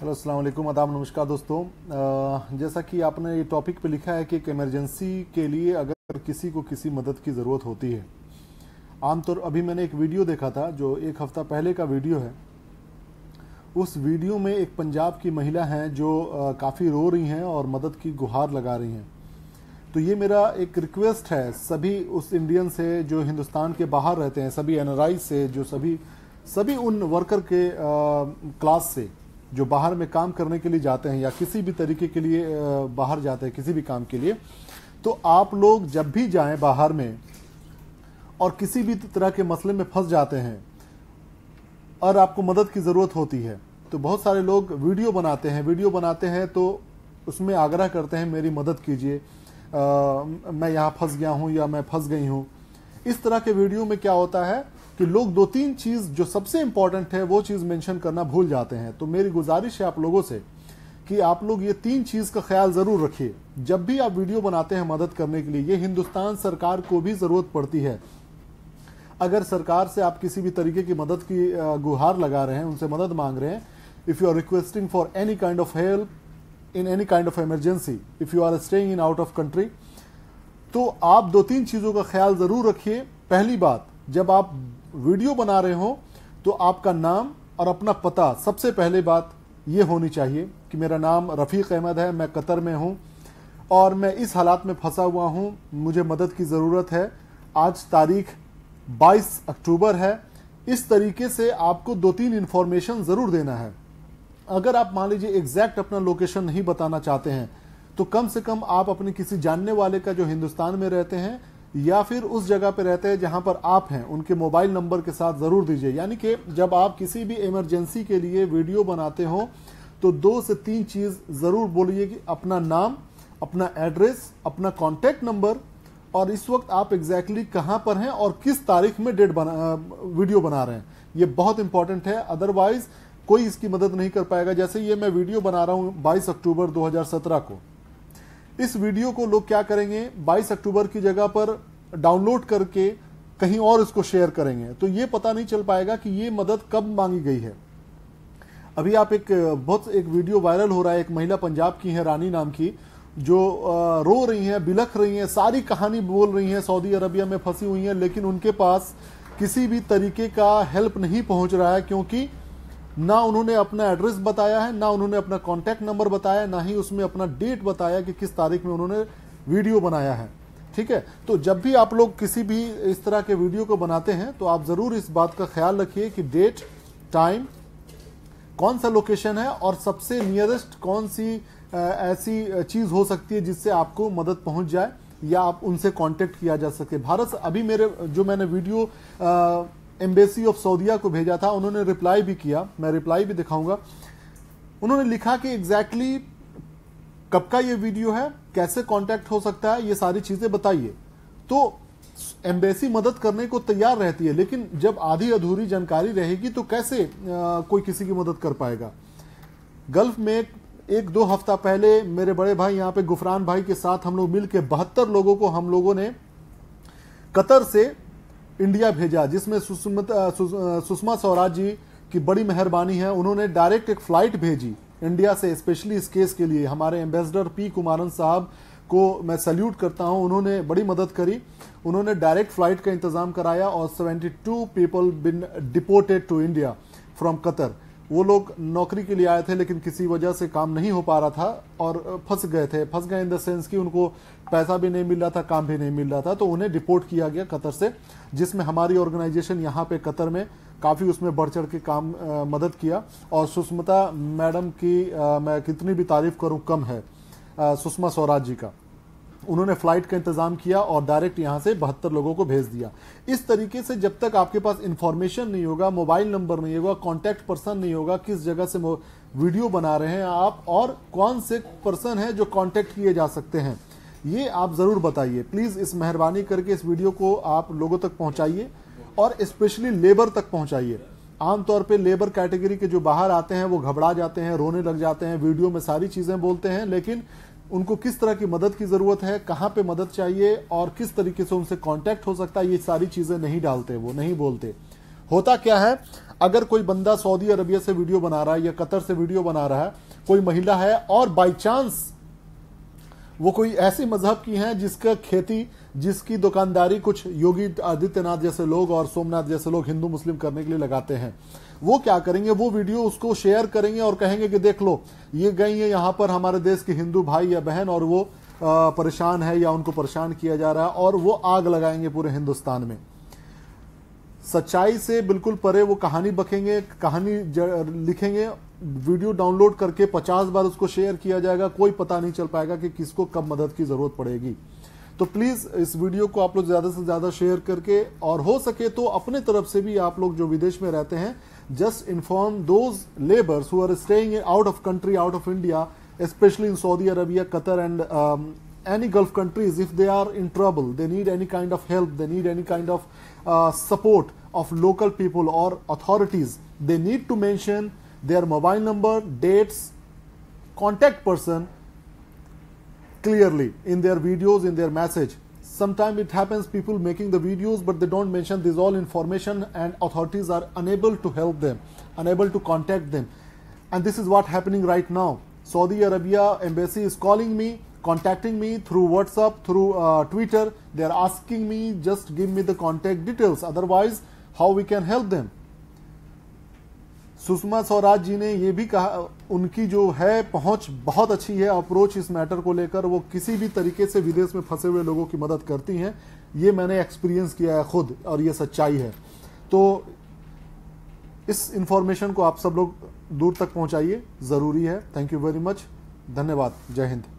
Hello अस्सलाम आदाब नमस्कार दोस्तों जैसा कि आपने ये टॉपिक पे लिखा है कि एक इमरजेंसी के लिए अगर किसी को किसी मदद की ज़रूरत होती है आमतौर अभी मैंने एक वीडियो देखा था जो एक हफ़्ता पहले का वीडियो है उस वीडियो में एक पंजाब की महिला हैं जो काफ़ी रो रही हैं और मदद की गुहार लगा रही हैं तो ये मेरा एक रिक्वेस्ट है सभी उस इंडियन से जो हिंदुस्तान के बाहर रहते हैं सभी एन से जो सभी सभी उन वर्कर के आ, क्लास से जो बाहर में काम करने के लिए जाते हैं या किसी भी तरीके के लिए बाहर जाते हैं किसी भी काम के लिए तो आप लोग जब भी जाएं बाहर में और किसी भी तरह के मसले में फंस जाते हैं और आपको मदद की ज़रूरत होती है तो बहुत सारे लोग वीडियो बनाते हैं वीडियो बनाते हैं तो उसमें आग्रह करते हैं मेरी मदद कीजिए मैं यहाँ फंस गया हूँ या मैं फंस गई हूँ इस तरह के वीडियो में क्या होता है कि लोग दो तीन चीज़ जो सबसे इंपॉर्टेंट है वो चीज़ मेंशन करना भूल जाते हैं तो मेरी गुजारिश है आप लोगों से कि आप लोग ये तीन चीज़ का ख्याल ज़रूर रखिए जब भी आप वीडियो बनाते हैं मदद करने के लिए ये हिंदुस्तान सरकार को भी ज़रूरत पड़ती है अगर सरकार से आप किसी भी तरीके की मदद की गुहार लगा रहे हैं उनसे मदद मांग रहे हैं if you are requesting for any kind of help in any kind of emergency if you are staying in out of country तो आप दो तीन चीज़ों का ख्याल ज़रूर रखिए पहली बात जब आप वीडियो बना रहे हो तो आपका नाम और अपना पता सबसे पहले बात ये होनी चाहिए कि मेरा नाम रफ़ीक अहमद है मैं कतर में हूँ और मैं इस हालात में फंसा हुआ हूँ मुझे मदद की ज़रूरत है आज तारीख 22 अक्टूबर है इस तरीके से आपको दो तीन इन्फॉर्मेशन ज़रूर देना है अगर आप मान लीजिए एग्जैक्ट अपना लोकेशन नहीं बताना चाहते हैं तो कम से कम आप अपने किसी जानने वाले का जो हिंदुस्तान में रहते हैं या फिर उस जगह पर रहते हैं जहां पर आप हैं उनके मोबाइल नंबर के साथ ज़रूर दीजिए यानी कि जब आप किसी भी इमरजेंसी के लिए वीडियो बनाते हो तो दो से तीन चीज़ ज़रूर बोलिए कि अपना नाम अपना एड्रेस अपना कॉन्टेक्ट नंबर और इस वक्त आप एग्जैक्टली exactly कहां पर हैं और किस तारीख में डेट बना वीडियो बना रहे हैं ये बहुत इंपॉर्टेंट है अदरवाइज कोई इसकी मदद नहीं कर पाएगा जैसे ये मैं वीडियो बना रहा हूं 22 अक्टूबर 2017 को इस वीडियो को लोग क्या करेंगे 22 अक्टूबर की जगह पर डाउनलोड करके कहीं और इसको शेयर करेंगे तो ये पता नहीं चल पाएगा कि ये मदद कब मांगी गई है अभी आप एक बहुत एक वीडियो वायरल हो रहा है एक महिला पंजाब की है रानी नाम की जो रो रही हैं बिलख रही हैं सारी कहानी बोल रही हैं सऊदी अरबिया में फंसी हुई हैं लेकिन उनके पास किसी भी तरीके का हेल्प नहीं पहुंच रहा है क्योंकि ना उन्होंने अपना एड्रेस बताया है ना उन्होंने अपना कॉन्टैक्ट नंबर बताया ना ही उसमें अपना डेट बताया कि किस तारीख में उन्होंने वीडियो बनाया है ठीक है तो जब भी आप लोग किसी भी इस तरह के वीडियो को बनाते हैं तो आप ज़रूर इस बात का ख्याल रखिए कि डेट टाइम कौन सा लोकेशन है और सबसे नियरेस्ट कौन सी ऐसी चीज़ हो सकती है जिससे आपको मदद पहुंच जाए या आप उनसे कांटेक्ट किया जा सके भारत अभी मेरे जो मैंने वीडियो एम्बेसी ऑफ सऊदीया को भेजा था उन्होंने रिप्लाई भी किया मैं रिप्लाई भी दिखाऊंगा उन्होंने लिखा कि एग्जैक्टली कब का ये वीडियो है कैसे कांटेक्ट हो सकता है ये सारी चीज़ें बताइए तो एम्बेसी मदद करने को तैयार रहती है लेकिन जब आधी अधूरी जानकारी रहेगी तो कैसे कोई किसी की मदद कर पाएगा गल्फ में एक दो हफ्ता पहले मेरे बड़े भाई यहाँ पे गुफरान भाई के साथ हम लोग मिलकर बहत्तर लोगों को हम लोगों ने कतर से इंडिया भेजा जिसमें सुषमा स्वराज जी की बड़ी मेहरबानी है उन्होंने डायरेक्ट एक फ्लाइट भेजी इंडिया से स्पेशली इस केस के लिए हमारे एम्बेसडर पी कुमारन साहब को मैं सल्यूट करता हूं उन्होंने बड़ी मदद करी उन्होंने डायरेक्ट फ्लाइट का इंतजाम कराया और 72 people been deported to India from Qatar वो लोग नौकरी के लिए आए थे लेकिन किसी वजह से काम नहीं हो पा रहा था और फंस गए थे फंस गए इन द सेंस कि उनको पैसा भी नहीं मिल रहा था काम भी नहीं मिल रहा था तो उन्हें डिपोर्ट किया गया कतर से जिसमें हमारी ऑर्गेनाइजेशन यहाँ पे कतर में काफ़ी उसमें बढ़ चढ़ के काम आ, मदद किया और सुषमता मैडम की आ, मैं कितनी भी तारीफ करूँ कम है सुषमा स्वराज जी का उन्होंने फ्लाइट का इंतजाम किया और डायरेक्ट यहां से बहत्तर लोगों को भेज दिया इस तरीके से जब तक आपके पास इंफॉर्मेशन नहीं होगा मोबाइल नंबर नहीं होगा कॉन्टेक्ट पर्सन नहीं होगा किस जगह से वीडियो बना रहे हैं आप और कौन से पर्सन है जो कॉन्टेक्ट किए जा सकते हैं ये आप ज़रूर बताइए प्लीज़ इस मेहरबानी करके इस वीडियो को आप लोगों तक पहुंचाइए और स्पेशली लेबर तक पहुंचाइए आमतौर पे लेबर कैटेगरी के जो बाहर आते हैं वो घबरा जाते हैं रोने लग जाते हैं वीडियो में सारी चीज़ें बोलते हैं लेकिन उनको किस तरह की मदद की ज़रूरत है कहाँ पे मदद चाहिए और किस तरीके से उनसे कांटेक्ट हो सकता है ये सारी चीज़ें नहीं डालते वो नहीं बोलते होता क्या है अगर कोई बंदा सऊदी अरबिया से वीडियो बना रहा है या कतर से वीडियो बना रहा है कोई महिला है और बाई चांस वो कोई ऐसी मजहब की हैं जिसका खेती जिसकी दुकानदारी कुछ योगी आदित्यनाथ जैसे लोग और सोमनाथ जैसे लोग हिंदू मुस्लिम करने के लिए लगाते हैं वो क्या करेंगे वो वीडियो उसको शेयर करेंगे और कहेंगे कि देख लो ये गई है यहाँ पर हमारे देश के हिंदू भाई या बहन और वो परेशान है या उनको परेशान किया जा रहा है और वो आग लगाएंगे पूरे हिंदुस्तान में सच्चाई से बिल्कुल परे वो कहानी बखेंगे कहानी लिखेंगे वीडियो डाउनलोड करके पचास बार उसको शेयर किया जाएगा कोई पता नहीं चल पाएगा कि किसको कब मदद की जरूरत पड़ेगी तो प्लीज इस वीडियो को आप लोग ज्यादा से ज्यादा शेयर करके और हो सके तो अपने तरफ से भी आप लोग जो विदेश में रहते हैं just inform to labours who staying out of country out of India specially in Saudi Arabia Qatar and any Gulf countries if they are in trouble they need any kind of help they need any kind of support of local people और authorities they need to mention their mobile number, dates, contact person clearly in their videos, in their message. Sometimes it happens people making the videos but they don't mention this all information and authorities are unable to help them, unable to contact them. And this is what happening right now. Saudi Arabia embassy is calling me, contacting me through WhatsApp, through uh, Twitter. They are asking me just give me the contact details. Otherwise, how we can help them? Sushma Swaraj ji ने ये भी कहा उनकी जो है पहुंच बहुत अच्छी है अप्रोच इस मैटर को लेकर वो किसी भी तरीके से विदेश में फंसे हुए लोगों की मदद करती हैं ये मैंने एक्सपीरियंस किया है खुद और ये सच्चाई है तो इस इंफॉर्मेशन को आप सब लोग दूर तक पहुंचाइए ज़रूरी है थैंक यू वेरी मच धन्यवाद जय हिंद